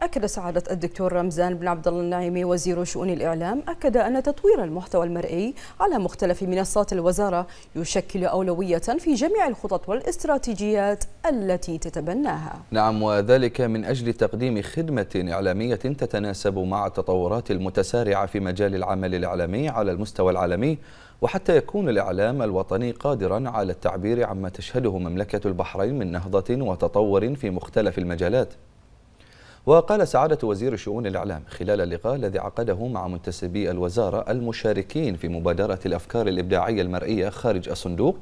أكد سعادة الدكتور رمزان بن عبد الله النعيمي وزير شؤون الإعلام أكد أن تطوير المحتوى المرئي على مختلف منصات الوزارة يشكل أولوية في جميع الخطط والاستراتيجيات التي تتبناها نعم وذلك من أجل تقديم خدمة إعلامية تتناسب مع التطورات المتسارعة في مجال العمل الإعلامي على المستوى العالمي وحتى يكون الإعلام الوطني قادرا على التعبير عما تشهده مملكة البحرين من نهضة وتطور في مختلف المجالات وقال سعادة وزير شؤون الإعلام خلال اللقاء الذي عقده مع منتسبي الوزارة المشاركين في مبادرة الأفكار الإبداعية المرئية خارج الصندوق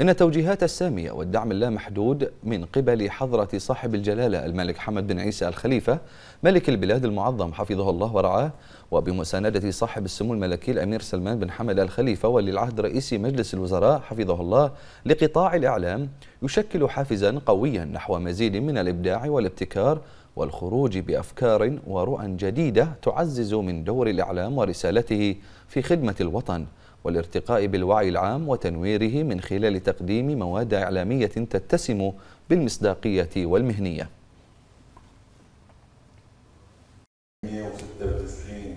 إن التوجيهات السامية والدعم اللامحدود من قبل حضرة صاحب الجلالة الملك حمد بن عيسى الخليفة ملك البلاد المعظم حفظه الله ورعاه وبمساندة صاحب السمو الملكي الأمير سلمان بن حمد الخليفة ولي العهد رئيس مجلس الوزراء حفظه الله لقطاع الإعلام يشكل حافزا قويا نحو مزيد من الإبداع والابتكار والخروج بأفكار ورؤى جديدة تعزز من دور الإعلام ورسالته في خدمة الوطن والارتقاء بالوعي العام وتنويره من خلال تقديم مواد إعلامية تتسم بالمصداقية والمهنية 196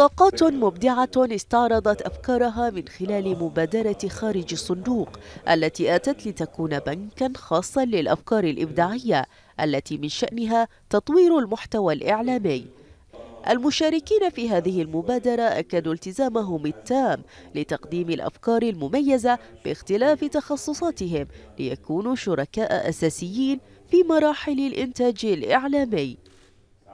طاقات مبدعة استعرضت أفكارها من خلال مبادرة خارج الصندوق التي أتت لتكون بنكا خاصا للأفكار الإبداعية التي من شأنها تطوير المحتوى الإعلامي المشاركين في هذه المبادرة أكدوا التزامهم التام لتقديم الأفكار المميزة باختلاف تخصصاتهم ليكونوا شركاء أساسيين في مراحل الإنتاج الإعلامي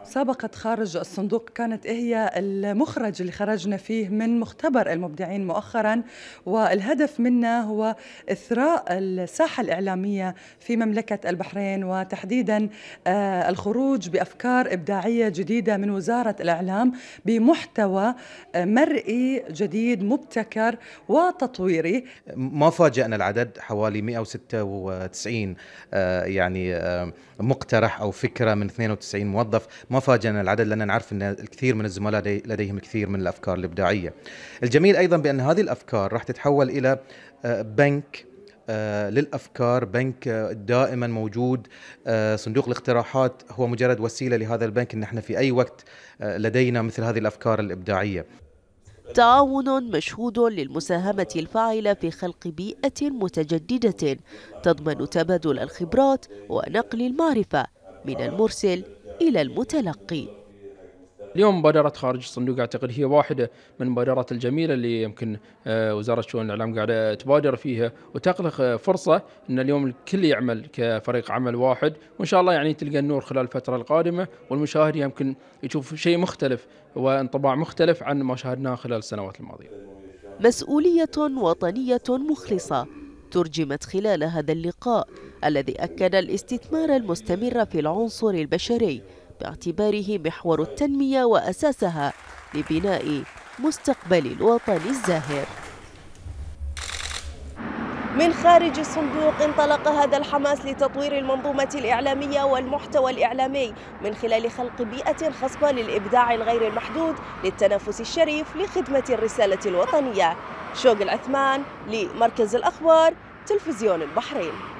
سابقة خارج الصندوق كانت إيه هي المخرج اللي خرجنا فيه من مختبر المبدعين مؤخرا والهدف منه هو إثراء الساحة الإعلامية في مملكة البحرين وتحديدا آه، الخروج بأفكار إبداعية جديدة من وزارة الإعلام بمحتوى آه، مرئي جديد مبتكر وتطويري ما فاجأنا العدد حوالي 196 آه، يعني مقترح أو فكرة من 92 موظف ما ما فاجأنا العدد لأننا نعرف أن الكثير من الزملاء لديهم الكثير من الأفكار الإبداعية الجميل أيضا بأن هذه الأفكار راح تتحول إلى آه، بنك آه، للافكار بنك آه، دائما موجود صندوق الاقتراحات هو مجرد وسيله لهذا البنك ان احنا في اي وقت لدينا مثل هذه الافكار الابداعيه تعاون مشهود للمساهمة الفاعلة في خلق بيئة متجددة تضمن تبادل الخبرات ونقل المعرفة من المرسل إلى المتلقي اليوم مبادرات خارج الصندوق أعتقد هي واحدة من المبادرات الجميلة اللي يمكن آه، وزارة الشؤون الإعلام قاعدة تبادر فيها وتخلق آه، فرصة أن اليوم الكل يعمل كفريق عمل واحد وإن شاء الله يعني تلقى النور خلال الفترة القادمة والمشاهد يمكن يشوف شيء مختلف وانطباع مختلف عن ما شاهدناه خلال السنوات الماضية مسؤولية وطنية مخلصة ترجمت خلال هذا اللقاء الذي أكد الاستثمار المستمر في العنصر البشري باعتباره محور التنمية وأساسها لبناء مستقبل الوطن الزاهر من خارج الصندوق انطلق هذا الحماس لتطوير المنظومة الإعلامية والمحتوى الإعلامي من خلال خلق بيئة خصبة للإبداع الغير المحدود للتنافس الشريف لخدمة الرسالة الوطنية شوق العثمان لمركز الأخبار تلفزيون البحرين